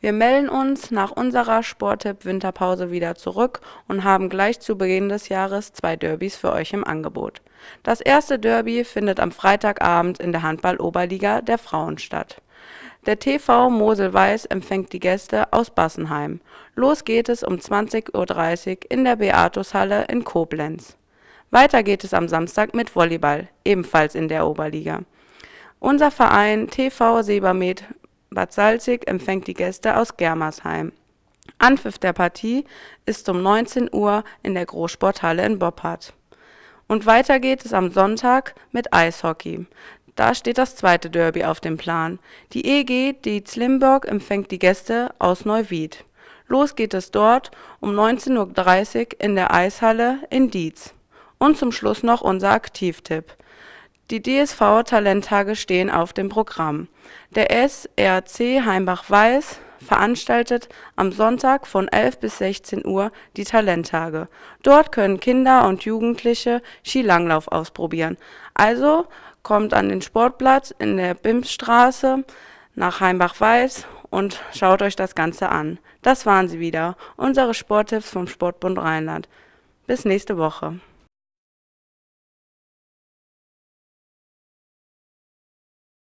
Wir melden uns nach unserer Sporttipp-Winterpause wieder zurück und haben gleich zu Beginn des Jahres zwei Derbys für euch im Angebot. Das erste Derby findet am Freitagabend in der Handball-Oberliga der Frauen statt. Der TV Moselweiß empfängt die Gäste aus Bassenheim. Los geht es um 20.30 Uhr in der Beatushalle in Koblenz. Weiter geht es am Samstag mit Volleyball, ebenfalls in der Oberliga. Unser Verein TV Sebermed Bad Salzig empfängt die Gäste aus Germersheim. Anpfiff der Partie ist um 19 Uhr in der Großsporthalle in Boppard. Und weiter geht es am Sonntag mit Eishockey. Da steht das zweite Derby auf dem Plan. Die EG Dietz Limburg empfängt die Gäste aus Neuwied. Los geht es dort um 19.30 Uhr in der Eishalle in Dietz. Und zum Schluss noch unser Aktivtipp. Die DSV-Talenttage stehen auf dem Programm. Der SRC Heimbach-Weiß veranstaltet am Sonntag von 11 bis 16 Uhr die Talenttage. Dort können Kinder und Jugendliche Skilanglauf ausprobieren. Also kommt an den Sportplatz in der Bimsstraße nach Heimbach-Weiß und schaut euch das Ganze an. Das waren sie wieder, unsere Sporttipps vom Sportbund Rheinland. Bis nächste Woche.